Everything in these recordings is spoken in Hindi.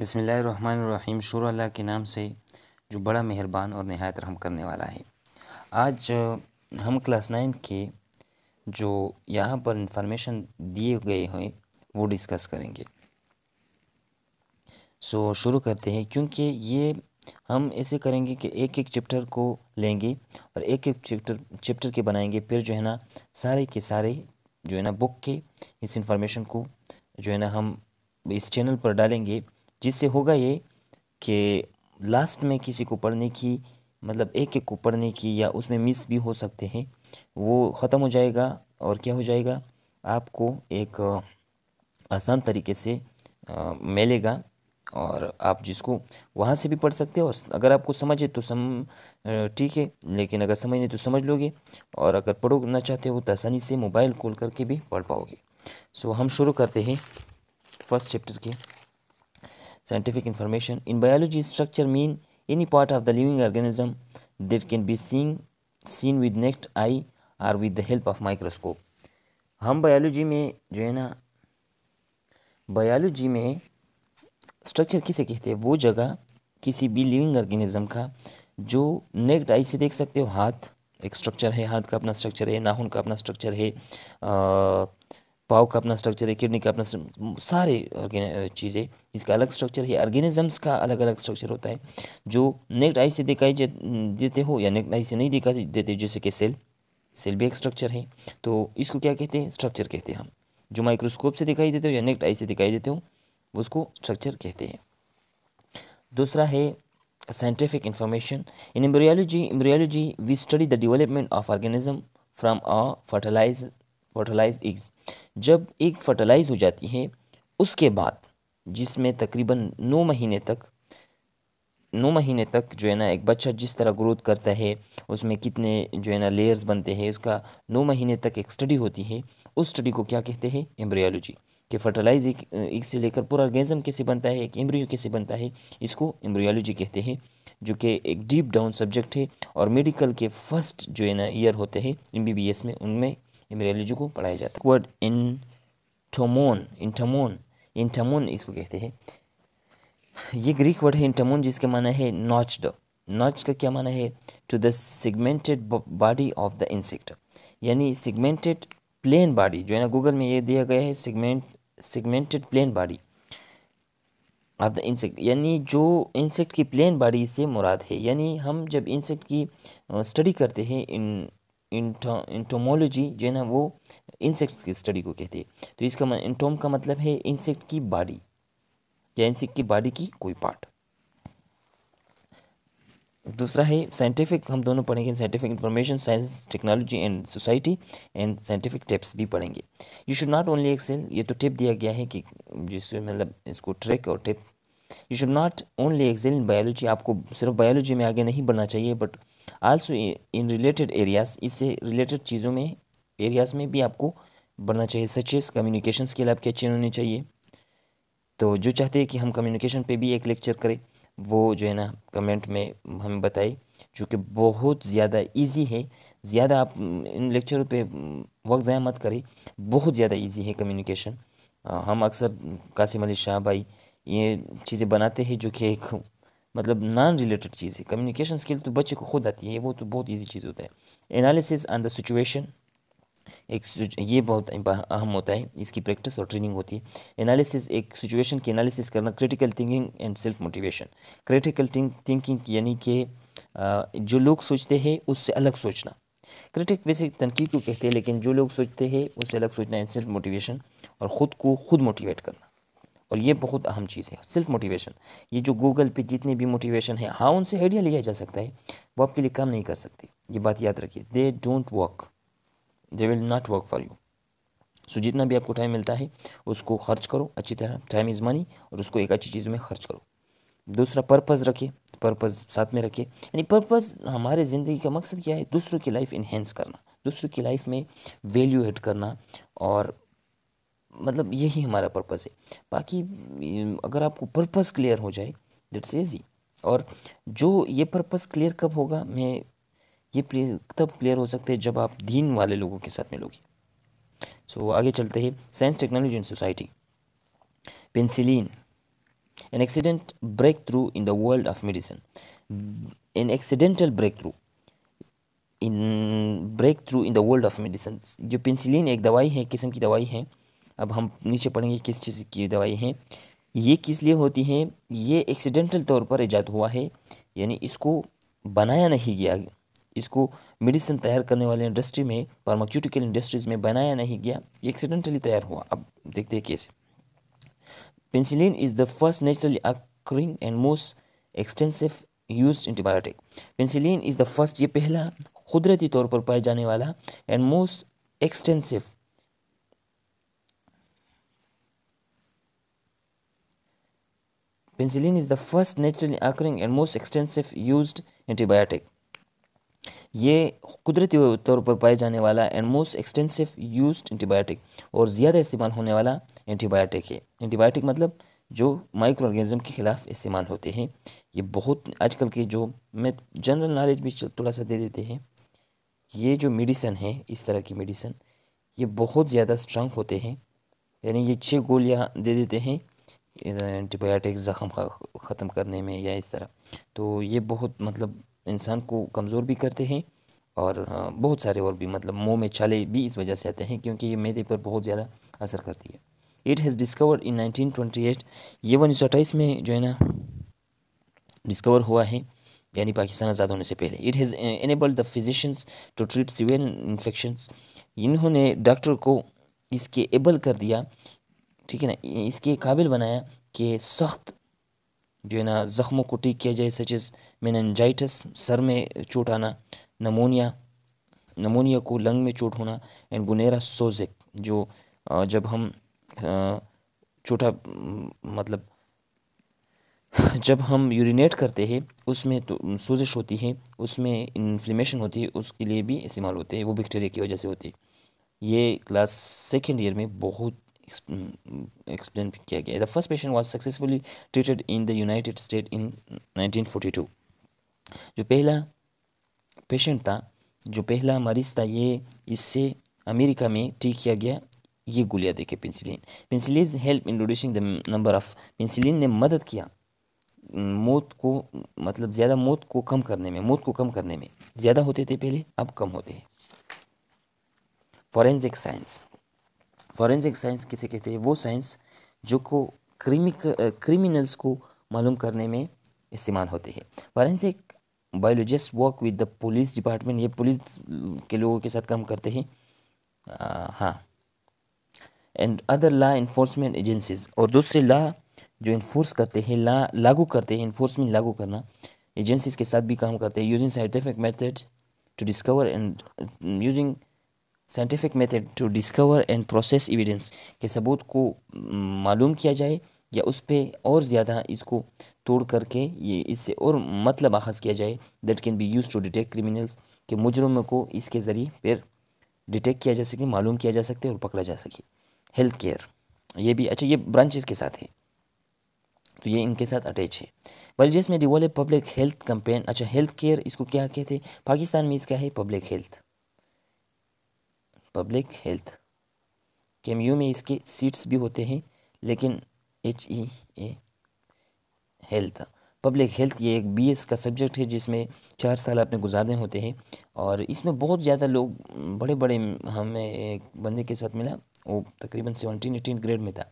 बसमीम शुरू अल्लाह के नाम से जो बड़ा मेहरबान और नहायत रहम करने वाला है आज हम क्लास नाइन के जो यहाँ पर इंफॉर्मेशन दिए गए हैं वो डिस्कस करेंगे सो शुरू करते हैं क्योंकि ये हम ऐसे करेंगे कि एक एक चैप्टर को लेंगे और एक एक चैप्टर चैप्टर के बनाएंगे फिर जो है ना सारे के सारे जो है ना बुक के इस इंफॉर्मेशन को जो है ना हम इस चैनल पर डालेंगे जिससे होगा ये कि लास्ट में किसी को पढ़ने की मतलब एक एक को पढ़ने की या उसमें मिस भी हो सकते हैं वो ख़त्म हो जाएगा और क्या हो जाएगा आपको एक आसान तरीके से मिलेगा और आप जिसको वहाँ से भी पढ़ सकते हो और अगर आपको समझे तो सम ठीक है लेकिन अगर समझ नहीं तो समझ लोगे और अगर पढ़ोना चाहते हो तो आसानी से मोबाइल खोल करके भी पढ़ पाओगे सो हम शुरू करते हैं फर्स्ट चैप्टर के scientific information. In biology, structure mean any part of the living organism that can be seen seen with naked eye or with the help of microscope हम बायोलॉजी में जो है ना बायोलॉजी में स्ट्रक्चर किसे कहते हैं वो जगह किसी भी लिविंग ऑर्गेनिज्म का जो नेक्ड आई से देख सकते हो हाथ एक स्ट्रक्चर है हाथ का अपना स्ट्रक्चर है नाखून का अपना स्ट्रक्चर है आ, पाव का अपना स्ट्रक्चर है किडनी का अपना सारे चीज़ें इसका अलग स्ट्रक्चर है ऑर्गेनिजम्स का अलग अलग स्ट्रक्चर होता है जो नेक्ट आई से दिखाई देते हो या नेक्ट आई से नहीं दिखाई देते जैसे कि सेल सेल भी एक स्ट्रक्चर है तो इसको क्या कहते हैं स्ट्रक्चर कहते हैं हम जो माइक्रोस्कोप से दिखाई देते हो या नेक्ट आई से दिखाई देते हो उसको स्ट्रक्चर कहते हैं दूसरा है scientific information in embryology embryology we study the development of organism from a fertilize fertilized eggs जब एक फर्टिलाइज़ हो जाती है उसके बाद जिसमें तकरीबन नौ महीने तक नौ महीने तक जो है ना एक बच्चा जिस तरह ग्रोथ करता है उसमें कितने जो है ना लेयर्स बनते हैं उसका नौ महीने तक एक स्टडी होती है उस स्टडी को क्या कहते हैं एम्ब्रियोलॉजी कि फर्टिलाइज एक, एक से लेकर पूरा ऑर्गेनिज्म कैसे बनता है एक एम्ब्रियो कैसे बनता है इसको एम्ब्रियोलॉजी कहते हैं जो कि एक डीप डाउन सब्जेक्ट है और मेडिकल के फर्स्ट जो है ना ईयर होते हैं एम में उनमें इमरेलॉजी को पढ़ाया जाता है वर्ड इंटमोन इंटमोन इंटमोन इसको कहते हैं ये ग्रीक वर्ड है इंटमोन जिसका माना है नॉचड नॉच का क्या माना है to the segmented body of the insect यानी सिगमेंटेड प्लेन बॉडी जो है ना गूगल में ये दिया गया है segment segmented plain body of the insect यानी जो इंसेक्ट की प्लेन बॉडी से मुराद है यानी हम जब इंसेक्ट की स्टडी करते हैं इन इंटोमोलॉजी जो है ना वो इंसेक्ट्स की स्टडी को कहती है तो इसका इंटोम का मतलब है इंसेक्ट की बॉडी या इंसेक्ट की बॉडी की कोई पार्ट दूसरा है साइंटिफिक हम दोनों पढ़ेंगे scientific information science technology and society and scientific tips भी पढ़ेंगे you should not only excel ये तो टिप दिया गया है कि जिससे मतलब इसको ट्रिक और tip you should not only excel in biology आपको सिर्फ बायोलॉजी में आगे नहीं बढ़ना चाहिए but also in related areas इससे रिलेटेड चीज़ों में एरियाज़ में भी आपको बढ़ना चाहिए सचेस कम्युनिकेशन स्किल आपके अच्छे होने चाहिए तो जो चाहते हैं कि हम कम्युनिकेशन पे भी एक लेक्चर करें वो जो है ना कमेंट में हमें बताए चूँकि बहुत ज़्यादा इजी है ज़्यादा आप इन लेक्चरों पे वक्त ज़ाया मत करें बहुत ज़्यादा इजी है कम्युनिकेशन हम अक्सर कासिम अली शाह भाई ये चीज़ें बनाते हैं जो कि एक मतलब नॉन रिलेटेड चीज़ है कम्युनिकेशन स्किल तो बच्चे को खुद आती है वो तो बहुत ईजी चीज़ होता है एनालिसिस ऑन द सिचुएशन एक ये बहुत अहम होता है इसकी प्रैक्टिस और ट्रेनिंग होती है एनालिसिस एक सिचुएशन की एनालिसिस करना critical thinking and self motivation critical thinking यानी कि जो लोग सोचते हैं उससे अलग सोचना क्रिटिक वैसे तनकीद को कहते हैं लेकिन जो लोग सोचते हैं उससे अलग सोचना एंड सेल्फ मोटिवेशन और ख़ुद को खुद मोटिवेट करना और ये बहुत अहम चीज़ है सेल्फ मोटिवेशन ये जो गूगल पे जितने भी मोटिवेशन है हाँ उनसे आइडिया लिया जा सकता है वो आपके लिए काम नहीं कर सकते ये बात याद रखिए they don't work they will not work for you so जितना भी आपको टाइम मिलता है उसको खर्च करो अच्छी तरह टाइम इज़ मनी और उसको एक अच्छी चीज़ में खर्च करो दूसरा पर्पज़ रखिए पर्पज़ साथ में रखिए यानी पर्पज़ हमारे ज़िंदगी का मकसद क्या है दूसरों की लाइफ इन्हेंस करना दूसरों की लाइफ में वैल्यू एड करना और मतलब यही हमारा पर्पज़ है बाकी अगर आपको पर्पज़ क्लियर हो जाए दैट्स एजी और जो ये पर्पज़ क्लियर कब होगा मैं ये तब क्लियर हो सकते हैं जब आप दीन वाले लोगों के साथ मिलोगे सो so, आगे चलते हैं science technology and society penicillin through in the world of medicine an accidental break through in break through in the world of medicine जो पेंसिलिन एक दवाई है किस्म की दवाई है अब हम नीचे पढ़ेंगे किस चीज़ की दवाई है ये किस लिए होती हैं ये एक्सीडेंटल तौर पर ईजाद हुआ है यानी इसको बनाया नहीं गया इसको मेडिसिन तैयार करने वाले इंडस्ट्री में फार्माक्यूटिकल इंडस्ट्रीज़ में बनाया नहीं गया एक्सीडेंटली तैयार हुआ अब देखते हैं कैसे penicillin is the first naturally occurring and most extensive use antibiotic penicillin is the first ये पहला कुदरती तौर पर पाए जाने वाला and most extensive Penicillin is the first naturally occurring and most extensive used antibiotic. ये कुदरती तौर पर पाए जाने वाला and most extensive used antibiotic और ज़्यादा इस्तेमाल होने वाला एंटीबायोटिक है एंटीबायोटिक मतलब जो माइक्रो ऑर्गेनिज्म के ख़िलाफ़ इस्तेमाल होते हैं ये बहुत आजकल के जो मैं जनरल नॉलेज भी थोड़ा सा दे देते हैं ये जो मेडिसन है इस तरह की मेडिसन ये बहुत ज़्यादा स्ट्रांग होते हैं यानी ये छः गोलियाँ दे देते हैं एंटीबायोटिक ज़ख़म ख़त्म करने में या इस तरह तो ये बहुत मतलब इंसान को कमज़ोर भी करते हैं और हाँ, बहुत सारे और भी मतलब मुंह में छाले भी इस वजह से आते हैं क्योंकि ये मैदे पर बहुत ज़्यादा असर करती है इट हैज़ डिस्कवर्ड इन 1928 ये उन्नीस सौ में जो है ना डिस्कवर हुआ है यानी पाकिस्तान आज़ाद होने से पहले it has enable the physicians to treat severe infections इन्होंने डॉक्टर को इसके एबल कर दिया ठीक है ना इसके काबिल बनाया कि सख्त जो है ना ज़ख्मों को ठीक किया जाए सच एज मेनजाइटस सर में चोट आना नमोनिया नमोनिया को लंग में चोट होना एंड गुनेरा सोजिक जो जब हम छोटा मतलब जब हम यूरिनेट करते हैं उसमें तो सोजिश होती है उसमें इन्फ्लेमेशन होती है उसके लिए भी इस्तेमाल होते हैं वो बैक्टीरिया की वजह से होती है ये क्लास सेकेंड ईयर में बहुत एक्सप्लेन किया गया the first patient was successfully treated in the United State in to जो पहला पेशेंट था जो पहला मरीज था ये इससे अमेरिका में ठीक किया गया ये गोलियाँ देखे penicillin penicillin help in reducing the number of penicillin ने मदद किया मौत को मतलब ज़्यादा मौत को कम करने में मौत को कम करने में ज़्यादा होते थे पहले अब कम होते हैं फॉरेंसिक साइंस फॉरेंसिक साइंस किसे कहते हैं वो साइंस जो को क्रिमिक क्रिमिनल्स को मालूम करने में इस्तेमाल होते हैं forensic biologist work with the police department ये पुलिस के लोगों के साथ काम करते हैं हाँ and other law enforcement agencies और दूसरे लॉ जो इन्फोर्स करते हैं ला लागू करते हैं इन्फोर्समेंट लागू करना एजेंसीज के साथ भी काम करते हैं using scientific method to discover and using scientific method to discover and process evidence के सबूत को मालूम किया जाए या उस पर और ज़्यादा इसको तोड़ करके ये इससे और मतलब आखज किया जाए that can be use to detect criminals के मुजरमों को इसके ज़रिए फिर डिटेक्ट किया जा सके मालूम किया जा सकते और पकड़ा जा सके हेल्थ केयर ये भी अच्छा ये ब्रांचेस के साथ है तो ये इनके साथ अटैच है बल्जेस में डिवॉल्व पब्लिक हेल्थ कंपेन अच्छा हेल्थ केयर इसको क्या कहते हैं पाकिस्तान में इसका है पब्लिक हेल्थ पब्लिक हेल्थ केम यू में इसके सीट्स भी होते हैं लेकिन H E A health public health ये एक बीएस का सब्जेक्ट है जिसमें चार साल अपने गुजारने होते हैं और इसमें बहुत ज़्यादा लोग बड़े बड़े हमें एक बंदे के साथ मिला वो तकरीबन सेवनटीन एटीन ग्रेड में था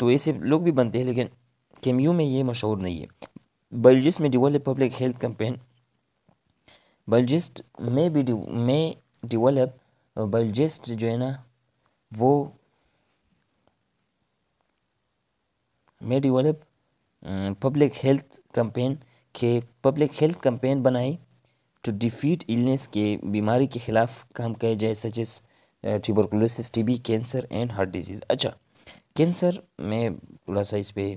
तो ऐसे लोग भी बनते हैं लेकिन केम यू में ये मशहूर नहीं है बायोलॉजिस्ट में develop public health campaign biologist में भी में डिवेलप बायोलॉजिस्ट जो है ना वो medieval develop public health campaign के पब्लिक हेल्थ कंपेन बनाए टू डिफीट इलनेस के बीमारी के ख़िलाफ़ काम किया जाए such as tuberculosis TB cancer and heart disease अच्छा कैंसर मैं थोड़ा सा इस पर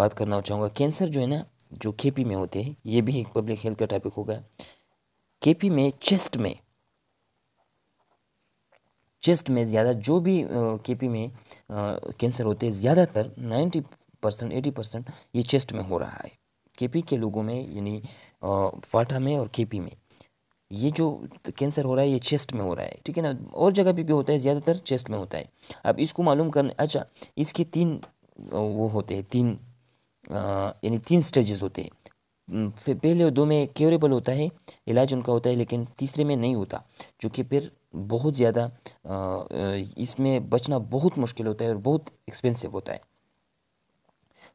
बात करना चाहूँगा कैंसर जो है ना जो केपी में होते हैं ये भी एक पब्लिक हेल्थ का टॉपिक होगा केपी में चेस्ट में चेस्ट में ज़्यादा जो भी के पी में कैंसर होते हैं ज़्यादातर नाइन्टी परसेंट एटी परसेंट ये चेस्ट में हो रहा है के पी के लोगों में यानी फाटा में और के पी में ये जो कैंसर हो रहा है ये चेस्ट में हो रहा है ठीक है ना और जगह पे भी होता है ज़्यादातर चेस्ट में होता है अब इसको मालूम करने अच्छा इसके तीन वो होते हैं तीन यानी तीन स्टेजेस होते हैं पहले दो में क्योरेबल होता है इलाज उनका होता है लेकिन तीसरे में नहीं होता क्योंकि फिर बहुत ज़्यादा इसमें बचना बहुत मुश्किल होता है और बहुत एक्सपेंसिव होता है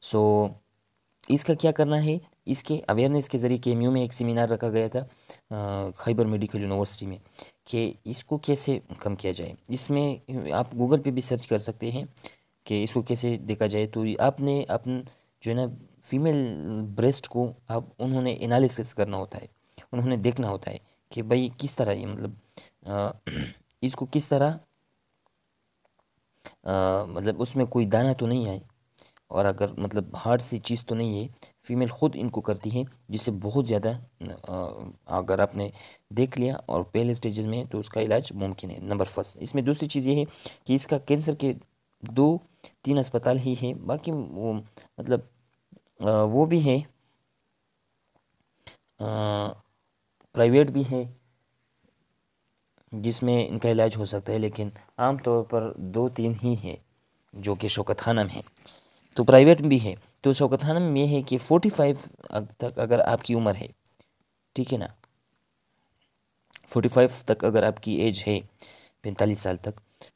सो so, इसका क्या करना है इसके अवेयरनेस के ज़रिए के में एक सेमिनार रखा गया था खैबर मेडिकल यूनिवर्सिटी में कि इसको कैसे कम किया जाए इसमें आप गूगल पे भी सर्च कर सकते हैं कि इसको कैसे देखा जाए तो आपने अपन जो है ना फीमेल ब्रेस्ट को आप उन्होंने एनालिसिस करना होता है उन्होंने देखना होता है कि भाई किस तरह ये मतलब इसको किस तरह मतलब उसमें कोई दाना तो नहीं है और अगर मतलब हार्ड सी चीज़ तो नहीं है फीमेल ख़ुद इनको करती है जिससे बहुत ज़्यादा अगर आपने देख लिया और पहले स्टेजेस में तो उसका इलाज मुमकिन है नंबर फर्स्ट इसमें दूसरी चीज़ ये है कि इसका कैंसर के दो तीन अस्पताल ही हैं बाकी वो मतलब आ, वो भी है प्राइवेट भी है जिसमें इनका इलाज हो सकता है लेकिन आम तौर पर दो तीन ही हैं जो कि शौकत खाना में है तो प्राइवेट भी है तो शौकत खाना में यह है कि फ़ोर्टी फाइव तक अगर आपकी उम्र है ठीक है ना फोर्टी फाइव तक अगर आपकी एज है पैंतालीस साल तक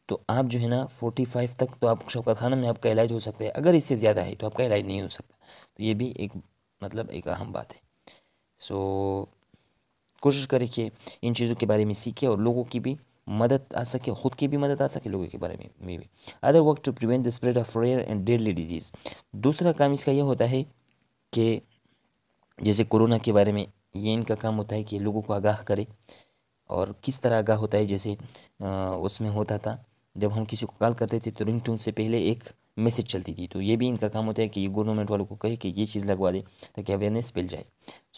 तो आप जो है ना फोर्टी फाइव तक तो आप शौकत खाना में आपका इलाज हो सकता है अगर इससे ज़्यादा है तो आपका इलाज नहीं हो सकता तो ये भी एक मतलब एक अहम बात है सो so, कोशिश करें कि इन चीज़ों के बारे में सीखे और लोगों की भी मदद आ सके खुद की भी मदद आ सके लोगों के बारे में मे भी other work to prevent the spread of rare and deadly disease दूसरा काम इसका यह होता है कि जैसे कोरोना के बारे में ये इनका काम होता है कि लोगों को आगाह करें और किस तरह आगाह होता है जैसे उसमें होता था जब हम किसी को कॉल करते थे तो रिंग से पहले एक मैसेज चलती थी तो ये भी इनका काम होता है कि ये गवर्नमेंट वालों को कहे कि ये चीज़ लगवा दे ताकि अवेयरनेस फैल जाए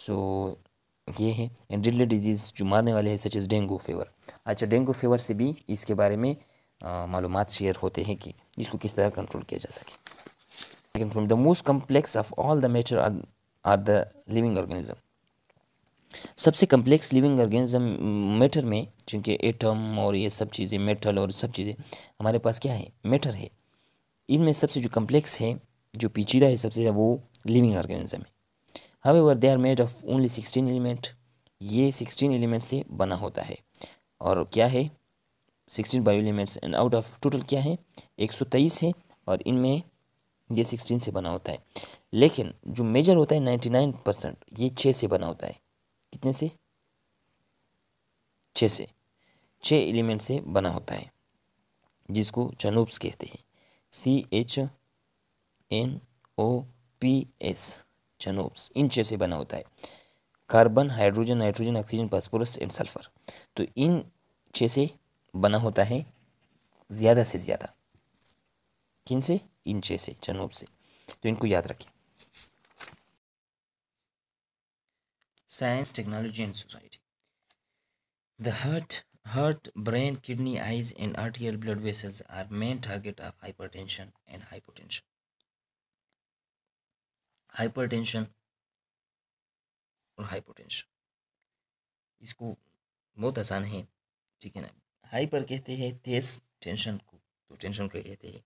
सो ये है एंड डिजीज़ जो मारने वाले हैं सच इज़ डेंगू फीवर अच्छा डेंगू फीवर से भी इसके बारे में मालूम शेयर होते हैं कि इसको किस तरह कंट्रोल किया जा सके from the most complex of all the matter are the living organism सबसे कम्प्लेक्स लिविंग ऑर्गेनिज्म मेटर में चूँकि एटम और ये सब चीज़ें मेटल और सब चीज़ें हमारे पास क्या है मेटर है इनमें सबसे जो कम्प्लेक्स है जो पीचीदा है सबसे ज़्यादा वो लिविंग ऑर्गेनिज्म है however they are made of only sixteen element ये सिक्सटीन एलिमेंट से बना होता है और क्या है sixteen bio elements and out of total क्या है एक सौ तेईस है और इनमें ये सिक्सटीन से बना होता है लेकिन जो मेजर होता है नाइन्टी नाइन परसेंट ये छः से बना होता है कितने से छः से छः एलिमेंट से बना होता है जिसको चनूप्स कहते हैं C H N O P S जनोब्स इन छः से बना होता है carbon hydrogen nitrogen oxygen phosphorus and sulphur तो इन छः से बना होता है ज़्यादा से ज़्यादा किन से इन छः से जनोब से तो इनको याद रखें science technology and society the heart heart brain kidney eyes and arterial blood vessels are main target of hypertension and hypotension hypertension और हाइपोटेंशन इसको बहुत आसान है ठीक है ना हाइपर कहते हैं तेज टेंशन को तो टेंशन को कहते हैं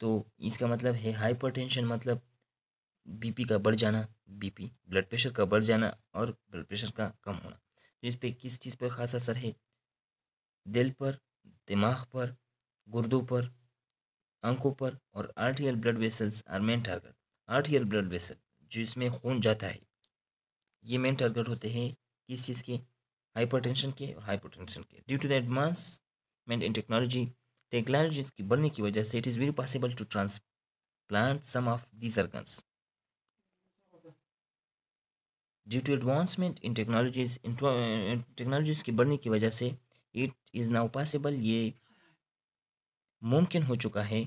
तो इसका मतलब है हाइपरटेंशन मतलब बीपी का बढ़ जाना बीपी ब्लड प्रेशर का बढ़ जाना और ब्लड प्रेशर का कम होना तो इस पर किस चीज़ पर खास असर है दिल पर दिमाग पर गुर्दों पर आंखों पर और arterial blood vessels are main target arterial blood vessel जो इसमें खून जाता है ये मेन टारगेट होते हैं किस चीज़ के हाइपरटेंशन के और हाइपरटेंशन के due to the advancement in technology technologies की बढ़ने की वजह से it is very possible to transplant some of these organs due to advancement in technologies technologies की बढ़ने की वजह से इट इज़ नाउ पॉसिबल ये मुमकिन हो चुका है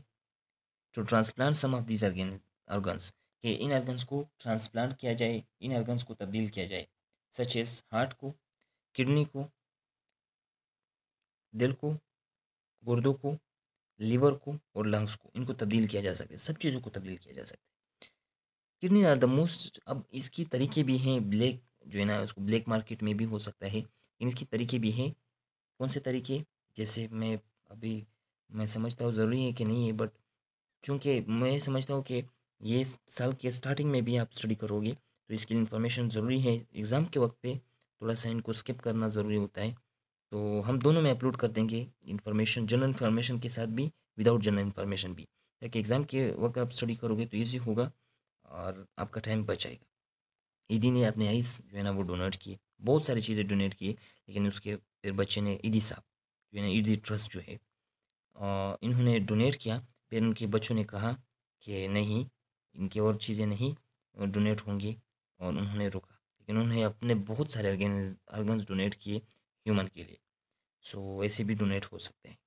to transplant some of these organs कि इन ऑर्गन्स को ट्रांसप्लांट किया जाए इन ऑर्गन्स को तब्दील किया जाए सच एस हार्ट को किडनी को दिल को गुर्दों को लीवर को और लंग्स को इनको तब्दील किया जा सकता है सब चीज़ों को तब्दील किया जा सकता है किडनी आर द मोस्ट अब इसकी तरीके भी हैं ब्लैक जो है ना उसको ब्लैक मार्केट में भी हो सकता है इनकी तरीके भी हैं कौन से तरीके जैसे मैं अभी मैं समझता हूँ ज़रूरी है कि नहीं है बट चूँकि मैं समझता हूँ कि ये साल के स्टार्टिंग में भी आप स्टडी करोगे तो इसके लिए इन्फॉर्मेशन ज़रूरी है एग्ज़ाम के वक्त पे थोड़ा सा इनको स्किप करना ज़रूरी होता है तो हम दोनों में अपलोड कर देंगे इन्फॉर्मेशन जनरल इन्फॉर्मेशन के साथ भी विदाउट जनरल इन्फॉर्मेशन भी ताकि एग्ज़ाम के वक्त आप स्टडी करोगे तो ईजी होगा और आपका टाइम बचाएगा ईदी ने अपने आइस जो है ना वो डोनेट किए बहुत सारी चीज़ें डोनेट किए लेकिन उसके फिर बच्चे ने ईदी साहब जो है ना ईदी ट्रस्ट जो है इन्होंने डोनेट किया फिर उनके बच्चों ने कहा कि नहीं इनकी और चीज़ें नहीं डोनेट होंगी और उन्होंने रोका लेकिन उन्होंने अपने बहुत सारे ऑर्गेन ऑर्गन्स डोनेट किए ह्यूमन के लिए सो ऐसे भी डोनेट हो सकते हैं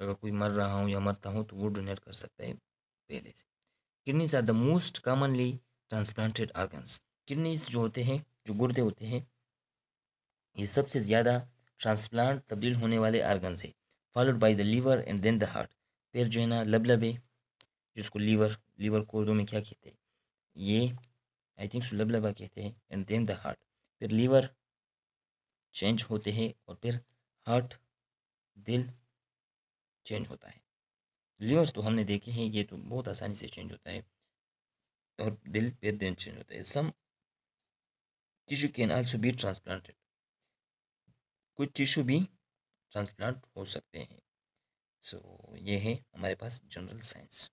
अगर कोई मर रहा हूँ या मरता हूँ तो वो डोनेट कर सकता है पहले से kidneys are the most commonly transplanted organs kidneys जो होते हैं जो गुर्दे होते हैं ये सबसे ज़्यादा ट्रांसप्लांट तब्दील होने वाले आर्गन से followed by the liver and then the heart फिर जो है ना लबलबे जिसको लीवर लीवर को उर्दू में क्या कहते हैं ये आई थिंक सुलभ लबा कहते हैं एंड देन द हार्ट फिर लीवर चेंज होते हैं और फिर हार्ट दिल चेंज होता है लीवर तो हमने देखे हैं ये तो बहुत आसानी से चेंज होता है और दिल फिर दिन चेंज होता है some tissue can also be transplanted कुछ टिश्यू भी ट्रांसप्लांट हो सकते हैं सो so, ये है हमारे पास जनरल साइंस